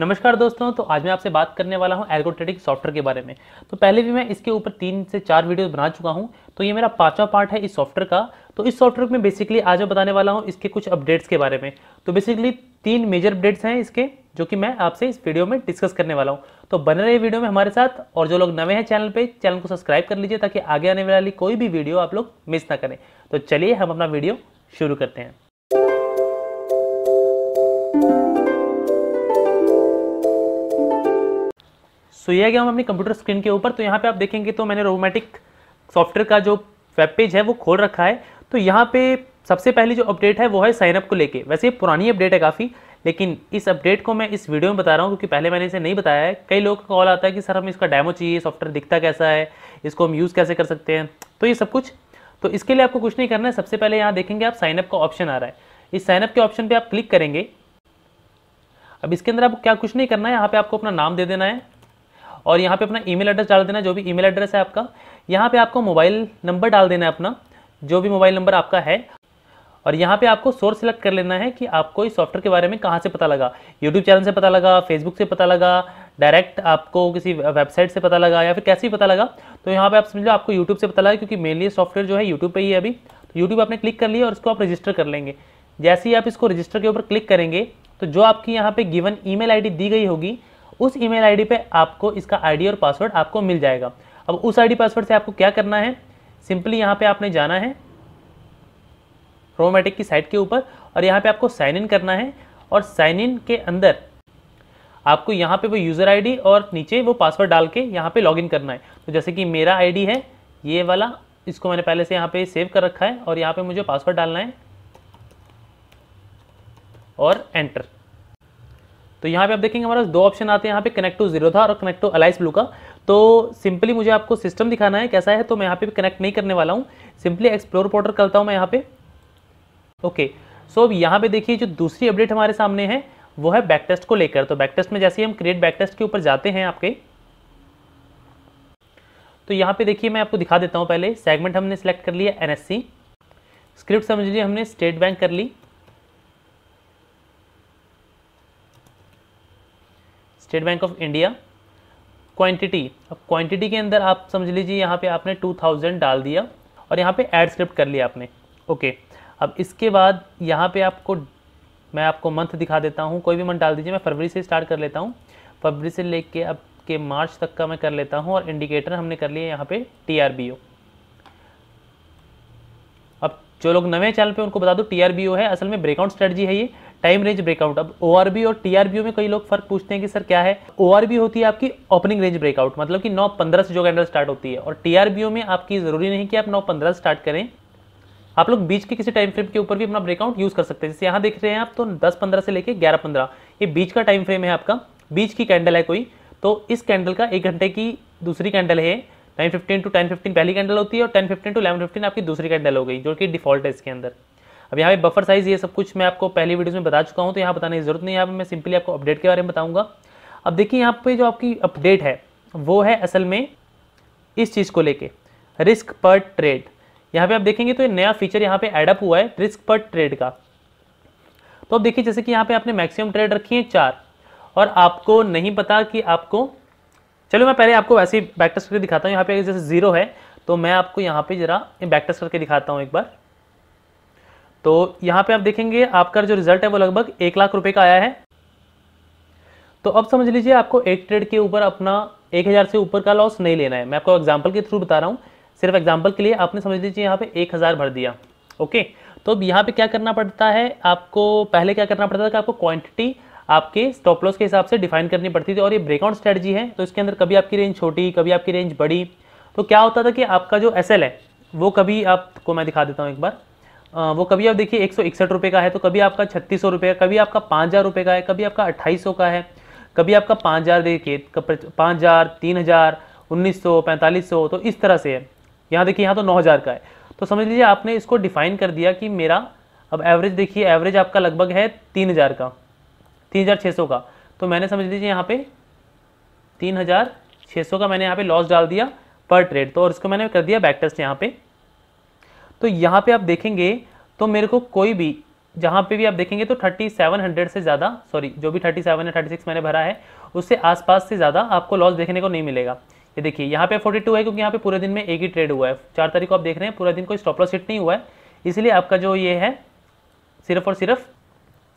नमस्कार दोस्तों तो आज मैं आपसे बात करने वाला हूं एल्गोट्रेटिक सॉफ्टवेयर के बारे में तो पहले भी मैं इसके ऊपर तीन से चार वीडियोस बना चुका हूं तो ये मेरा पांचवा पार्ट है इस सॉफ्टवेयर का तो इस सॉफ्टवेयर में बेसिकली आज मैं बताने वाला हूं इसके कुछ अपडेट्स के बारे में तो बेसिकली तीन मेजर अपडेट्स हैं इसके जो कि मैं आपसे इस वीडियो में डिस्कस करने वाला हूँ तो बने रहे वीडियो में हमारे साथ और जो लोग नवे हैं चैनल पर चैनल को सब्सक्राइब कर लीजिए ताकि आगे आने वाली कोई भी वीडियो आप लोग मिस ना करें तो चलिए हम अपना वीडियो शुरू करते हैं सो यह गया हम अपनी कंप्यूटर स्क्रीन के ऊपर तो यहाँ पे आप देखेंगे तो मैंने रोमेटिक सॉफ्टवेयर का जो वेब पेज है वो खोल रखा है तो यहाँ पे सबसे पहली जो अपडेट है वो है साइनअप को लेके वैसे ये पुरानी अपडेट है काफ़ी लेकिन इस अपडेट को मैं इस वीडियो में बता रहा हूँ क्योंकि पहले मैंने इसे नहीं बताया है कई लोगों का कॉल आता है कि सर हमें इसका डैमो चाहिए सॉफ्टवेयर दिखता कैसा है इसको हम यूज़ कैसे कर सकते हैं तो ये सब कुछ तो इसके लिए आपको कुछ नहीं करना है सबसे पहले यहाँ देखेंगे आप साइनअप का ऑप्शन आ रहा है इस साइनअप के ऑप्शन पर आप क्लिक करेंगे अब इसके अंदर आपको क्या कुछ नहीं करना है यहाँ पर आपको अपना नाम दे देना है और यहाँ पे अपना ईमेल एड्रेस डाल देना जो भी ईमेल एड्रेस है आपका यहाँ पे आपको मोबाइल नंबर डाल देना है अपना जो भी मोबाइल नंबर आपका है और यहाँ पे आपको सोर्स सिलेक्ट कर लेना है कि आपको इस सॉफ्टवेयर के बारे में कहाँ से पता लगा यूट्यूब चैनल से पता लगा फेसबुक से पता लगा डायरेक्ट आपको किसी वेबसाइट से पता लगा या फिर कैसे पता लगा तो यहाँ पे आप समझ लो आपको यूट्यूब से पता लगा क्योंकि मेनली सॉफ्टवेयर जो है यूट्यूब पर ही है अभी तो यूट्यूब आपने क्लिक कर लिया और इसको आप रजिस्टर कर लेंगे जैसे ही आप इसको रजिस्टर के ऊपर क्लिक करेंगे तो जो आपकी यहाँ पे गिवन ईमेल आईडी दी गई होगी उस ईमेल आईडी पे आपको इसका आईडी और पासवर्ड आपको मिल जाएगा अब उस आईडी पासवर्ड से आपको क्या करना है सिंपली यहाँ पे आपने जाना है रोमेटिक की साइट के ऊपर और यहाँ पे आपको साइन इन करना है और साइन इन के अंदर आपको यहाँ पे वो यूज़र आईडी और नीचे वो पासवर्ड डाल के यहाँ पर लॉग करना है तो जैसे कि मेरा आईडी है ये वाला इसको मैंने पहले से यहाँ पे सेव कर रखा है और यहाँ पे मुझे पासवर्ड डालना है और एंटर तो यहाँ पे आप देखेंगे हमारा दो ऑप्शन आते हैं यहाँ पे कनेक्ट टू जीरो था और कनेक्ट टू अलाइस ब्लू का तो सिंपली मुझे आपको सिस्टम दिखाना है कैसा है तो मैं यहाँ पे कनेक्ट नहीं करने वाला हूँ सिंपली एक्सप्लोर पोर्टर करता हूँ मैं यहाँ पे ओके सो अब यहाँ पे देखिए जो दूसरी अपडेट हमारे सामने है वो है बैक टेस्ट को लेकर तो बैक टेस्ट में जैसे ही हम क्रिएट बैक टेस्ट के ऊपर जाते हैं आपके तो यहाँ पे देखिए मैं आपको दिखा देता हूँ पहले सेगमेंट हमने सेलेक्ट कर लिया एन स्क्रिप्ट समझ ली हमने स्टेट बैंक कर ली State Bank of India quantity अब क्वांटिटी के अंदर आप समझ लीजिए यहाँ पे आपने 2000 डाल दिया और यहाँ पे एड स्क्रिप्ट कर लिया आपने ओके अब इसके बाद यहाँ पे आपको मैं आपको मंथ दिखा देता हूँ कोई भी मंथ डाल दीजिए मैं फरवरी से स्टार्ट कर लेता हूँ फरवरी से लेके अब के मार्च तक का मैं कर लेता हूँ और इंडिकेटर हमने कर लिया यहाँ पे टी अब जो लोग नवे चैनल पे उनको बता दूँ टी है असल में ब्रेकआउट स्ट्रेटजी है ये टाइम रेंज ब्रेकआउट अब ओ और टीआरबीओ में कई लोग फर्क पूछते हैं कि सर क्या है ओ होती है आपकी ओपनिंग रेंज ब्रेकआउट मतलब कि नौ पंद्रह से जो कैंडल स्टार्ट होती है और टीआरबीओ में आपकी जरूरी नहीं कि आप नौ पंद्रह स्टार्ट करें आप लोग बीच के किसी टाइम फ्रेम के ऊपर भी अपना ब्रेकआउट यूज कर सकते हैं जैसे यहाँ देख रहे हैं आप तो दस पंद्रह से लेकर ग्यारह पंद्रह ये बीच का टाइम फ्रेम है आपका बीच की कैंडल है कोई तो इस कैंडल का एक घंटे की दूसरी कैंडल है nine fifteen to ten fifteen पहली कैंडल होती है और ten fifteen to eleven fifteen आपकी दूसरी कैंडल हो गई जो कि डिफॉल्ट है इसके अंदर अब यहाँ पे बफर साइज़ ये सब कुछ मैं आपको पहली वीडियो में बता चुका हूँ तो यहाँ बताने की जरूरत नहीं है यहाँ पर मैं सिंपली आपको अपडेट के बारे में बताऊँगा अब देखिए यहाँ पर जो आपकी अपडेट है वो है असल में इस चीज़ को लेके रिस्क पर ट्रेड यहाँ पे आप देखेंगे तो ये नया फीचर यहाँ पे एडअप हुआ है रिस्क पर ट्रेड का तो अब देखिए जैसे कि यहाँ पे आपने मैक्सिमम ट्रेड रखी है चार और आपको नहीं पता कि आपको चलो मैं पहले आपको वैसे ही बैकटेस्ट करके दिखाता हूँ यहाँ पे जैसे जीरो है तो मैं आपको यहाँ पे जरा बैकटेस्ट करके दिखाता हूँ एक बार तो यहाँ पे आप देखेंगे आपका जो रिजल्ट है वो लगभग एक लाख रुपए का आया है तो अब समझ लीजिए आपको एक ट्रेड के ऊपर अपना एक हज़ार से ऊपर का लॉस नहीं लेना है मैं आपको एग्जाम्पल के थ्रू बता रहा हूँ सिर्फ एग्जाम्पल के लिए आपने समझ लीजिए यहाँ पे एक हज़ार भर दिया ओके तो अब यहाँ पे क्या करना पड़ता है आपको पहले क्या करना पड़ता था कि आपको क्वांटिटी आपके स्टॉप लॉस के हिसाब से डिफाइन करनी पड़ती थी और ये ब्रेकआउट स्ट्रेटजी है तो इसके अंदर कभी आपकी रेंज छोटी कभी आपकी रेंज बड़ी तो क्या होता था कि आपका जो एस है वो कभी आपको मैं दिखा देता हूँ एक बार वो कभी आप देखिए एक सौ का है तो कभी आपका छत्तीस सौ का कभी आपका पाँच हज़ार का है कभी आपका अट्ठाईस का है कभी आपका पाँच हज़ार देखिए पाँच हज़ार तीन हज़ार उन्नीस सौ पैंतालीस सौ तो इस तरह से है यहाँ देखिए यहाँ तो नौ हज़ार का है तो समझ लीजिए आपने इसको डिफाइन कर दिया कि मेरा अब एवरेज देखिए एवरेज आपका लगभग है तीन हज़ार का तीन हज़ार छः सौ का तो मैंने समझ लीजिए यहाँ पे तीन हज़ार छः सौ का मैंने यहाँ पे लॉस डाल दिया पर ट्रेड तो और इसको मैंने कर दिया बैक टेस्ट यहाँ पर तो यहाँ पे आप देखेंगे तो मेरे को कोई भी जहाँ पे भी आप देखेंगे तो 3700 से ज़्यादा सॉरी जो भी 37 है 36 मैंने भरा है उससे आसपास से ज़्यादा आपको लॉस देखने को नहीं मिलेगा ये देखिए यहाँ पे 42 है क्योंकि यहाँ पे पूरे दिन में एक ही ट्रेड हुआ है चार तारीख को आप देख रहे हैं पूरा दिन कोई स्टॉपलॉस हिट नहीं हुआ है इसलिए आपका जो ये है सिर्फ और सिर्फ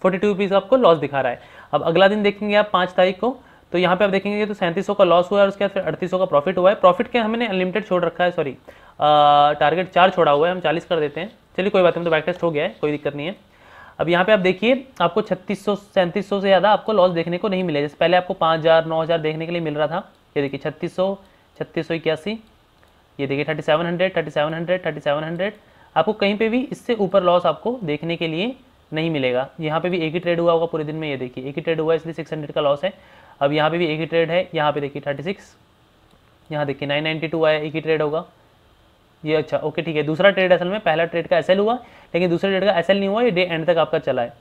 फोर्टी टू आपको लॉस दिखा रहा है अब अगला दिन देखेंगे आप पाँच तारीख को तो यहाँ पे आप देखेंगे तो सैंतीस का लॉस हुआ है और उसके बाद फिर अड़तीस का प्रॉफिट हुआ है प्रॉफिट के हमने अनलिमिटेड छोड़ रखा है सॉरी टारगेट चार छोड़ा हुआ है हम चालीस कर देते हैं चलिए कोई बात नहीं तो बैक टेस्ट हो गया है कोई दिक्कत नहीं है अब यहाँ पे आप देखिए आपको छत्तीस सौ से ज़्यादा आपको लॉस देखने को नहीं मिलेगा जैसे पहले आपको पाँच हज़ार नौ हज़ार देखने के लिए मिल रहा था ये देखिए छत्तीस सौ छत्तीस सौ इक्यासी ये देखिए thirty seven hundred thirty seven hundred thirty seven hundred आपको कहीं पे भी इससे ऊपर लॉस आपको देखने के लिए नहीं मिलेगा यहाँ पे भी एक ही ट्रेड हुआ होगा पूरे दिन में ये देखिए एक ही ट्रेड हुआ इसलिए 600 का लॉस है अब यहाँ पे भी एक ही ट्रेड है यहाँ पे देखिए 36 सिक्स यहाँ देखिए 992 आया एक ही ट्रेड होगा ये अच्छा ओके ठीक है दूसरा ट्रेड असल में पहला ट्रेड का एसएल हुआ लेकिन दूसरे ट्रेड का एसएल नहीं हुआ ये डे एंड तक आपका चला है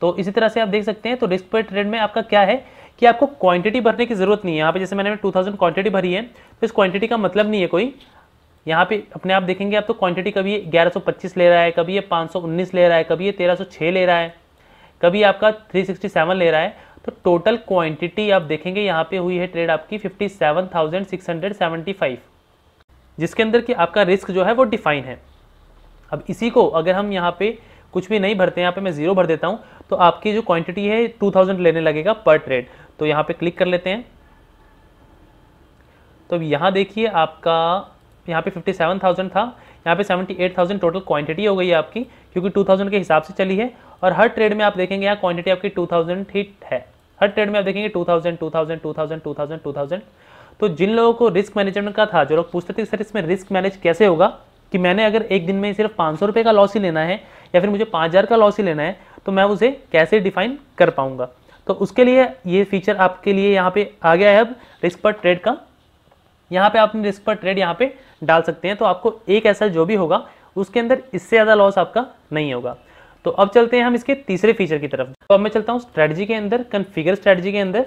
तो इसी तरह से आप देख सकते हैं तो रिस्क पर ट्रेड में आपका क्या है कि आपको क्वांटिटी भरने की जरूरत नहीं है यहाँ पे जैसे मैंने 2000 क्वांटिटी भरी है तो इस क्वांटिटी का मतलब नहीं है कोई यहाँ पे अपने आप देखेंगे आप तो क्वांटिटी कभी ग्यारह 1125 ले रहा है कभी ये 519 ले रहा है कभी ये 1306 ले रहा है कभी आपका 367 ले रहा है तो टोटल क्वांटिटी आप देखेंगे यहाँ पे हुई है ट्रेड आपकी 57,675 जिसके अंदर कि आपका रिस्क जो है वो डिफाइन है अब इसी को अगर हम यहाँ पे कुछ भी नहीं भरते यहाँ पे मैं ज़ीरो भर देता हूँ तो आपकी जो क्वांटिटी है थाउजेंड लेने लगेगा पर ट्रेड तो यहाँ पे क्लिक कर लेते हैं तो यहाँ देखिए आपका यहाँ पे 57,000 था यहाँ पे 78,000 टोटल क्वांटिटी हो गई है आपकी क्योंकि 2000 के हिसाब से चली है और हर ट्रेड में आप देखेंगे यहाँ क्वांटिटी आपकी 2000 ही है हर ट्रेड में आप देखेंगे 2000 2000 2000 2000 2000 तो जिन लोगों को रिस्क मैनेजमेंट का था जो लोग पूछते थे सर इसमें रिस्क मैनेज कैसे होगा कि मैंने अगर एक दिन में सिर्फ पाँच सौ का लॉस ही लेना है या फिर मुझे पाँच का लॉस ही लेना है तो मैं उसे कैसे डिफाइन कर पाऊंगा तो उसके लिए ये फीचर आपके लिए यहाँ पे आ गया है अब रिस्क पर ट्रेड का यहाँ पे आपने रिस्क पर ट्रेड यहाँ पे डाल सकते हैं तो आपको एक ऐसा जो भी होगा उसके अंदर इससे ज़्यादा लॉस आपका नहीं होगा तो अब चलते हैं हम इसके तीसरे फीचर की तरफ तो अब मैं चलता हूँ स्ट्रैटेजी के अंदर कन्फिगर स्ट्रैटेजी के अंदर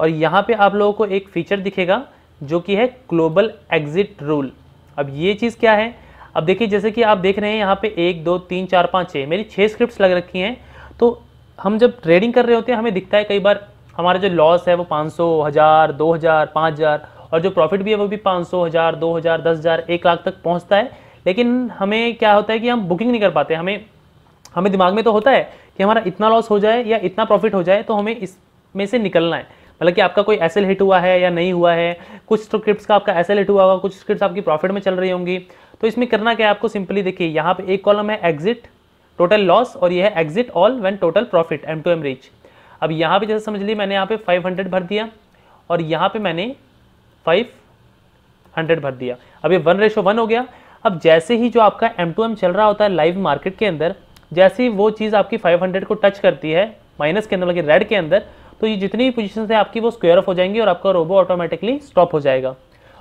और यहाँ पे आप लोगों को एक फीचर दिखेगा जो कि है ग्लोबल एग्जिट रूल अब ये चीज़ क्या है अब देखिए जैसे कि आप देख रहे हैं यहाँ पे एक दो तीन चार पाँच छः मेरी छः स्क्रिप्ट लग रखी हैं तो हम जब ट्रेडिंग कर रहे होते हैं हमें दिखता है कई बार हमारा जो लॉस है वो पाँच सौ हज़ार दो हज़ार पाँच हज़ार और जो प्रॉफिट भी है वो भी पाँच सौ हज़ार दो हज़ार दस हज़ार एक लाख तक पहुंचता है लेकिन हमें क्या होता है कि हम बुकिंग नहीं कर पाते हमें हमें दिमाग में तो होता है कि हमारा इतना लॉस हो जाए या इतना प्रॉफिट हो जाए तो हमें इसमें से निकलना है मतलब कि आपका कोई एसएल हिट हुआ है या नहीं हुआ है कुछ स्क्रिप्ट का आपका एसएल हिट हुआ होगा कुछ स्क्रिप्ट आपकी प्रॉफिट में चल रही होंगी तो इसमें करना क्या है आपको सिंपली देखिए यहाँ पे एक कॉलम है एग्जिट टोटल लॉस और यह है exit all when total profit M to M reach अब यहाँ पे जैसे समझ ली मैंने यहाँ पे 500 भर दिया और यहाँ पे मैंने फाइव हंड्रेड भर दिया अब ये वन रेशो वन हो गया अब जैसे ही जो आपका एम टू एम चल रहा होता है लाइव मार्केट के अंदर जैसे ही वो चीज़ आपकी फाइव हंड्रेड को टच करती है माइनस के अंदर मतलब रेड के अंदर तो ये जितनी भी पोजिशन है आपकी वो स्क्वेयर ऑफ हो जाएंगी और आपका रोबो ऑटोमेटिकली स्टॉप हो जाएगा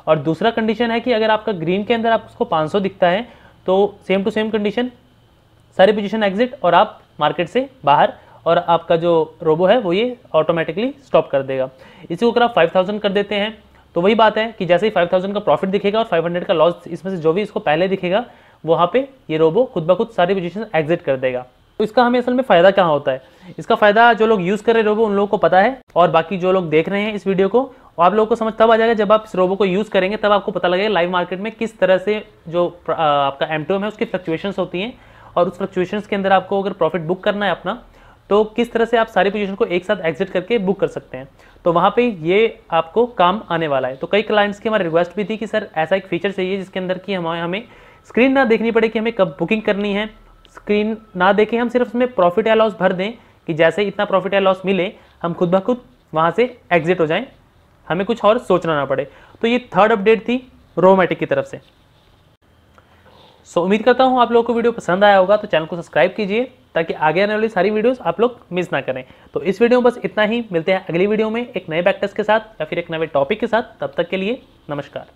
और दूसरा कंडीशन है कि अगर आपका ग्रीन के अंदर आप उसको सौ दिखता है तो सेम टू सेम कंडीशन सारी पोजिशन एग्जिट और आप मार्केट से बाहर और आपका जो रोबो है वो ये ऑटोमेटिकली स्टॉप कर देगा इसी को अगर आप 5000 कर देते हैं तो वही बात है कि जैसे ही 5000 का प्रॉफिट दिखेगा और 500 का लॉस इसमें से जो भी इसको पहले दिखेगा वहाँ पे ये रोबो खुद ब खुद सारी पोजिशन एग्जिट कर देगा तो इसका हमें असल में फ़ायदा क्या होता है इसका फ़ायदा जो लोग यूज़ कर रहे रोबो उन लोगों को पता है और बाकी जो लोग देख रहे हैं इस वीडियो को आप लोगों को समझ तब आ जाएगा जब आप इस रोबो को यूज़ करेंगे तब आपको पता लगेगा लाइव मार्केट में किस तरह से जो आपका एम है उसकी फ्लक्चुएशन होती हैं और उस फ्लक्चुएशन के अंदर आपको अगर प्रॉफिट बुक करना है अपना तो किस तरह से आप सारी पोजीशन को एक साथ एग्जिट करके बुक कर सकते हैं तो वहाँ पे ये आपको काम आने वाला है तो कई क्लाइंट्स की हमारी रिक्वेस्ट भी थी कि सर ऐसा एक फीचर चाहिए जिसके अंदर कि हमारे हमें स्क्रीन ना देखनी पड़े कि हमें कब बुकिंग करनी है स्क्रीन ना देखें हम सिर्फ उसमें प्रॉफिट या लॉस भर दें कि जैसे इतना प्रॉफिट या लॉस मिले हम खुद ब खुद वहाँ से एग्जिट हो जाएँ हमें कुछ और सोचना ना पड़े तो ये थर्ड अपडेट थी रोमैटिक की तरफ से सो so, उम्मीद करता हूँ आप लोगों को वीडियो पसंद आया होगा तो चैनल को सब्सक्राइब कीजिए ताकि आगे आने वाली सारी वीडियोस आप लोग मिस ना करें तो इस वीडियो में बस इतना ही मिलते हैं अगली वीडियो में एक नए बैक्टर्स के साथ या फिर एक नए टॉपिक के साथ तब तक के लिए नमस्कार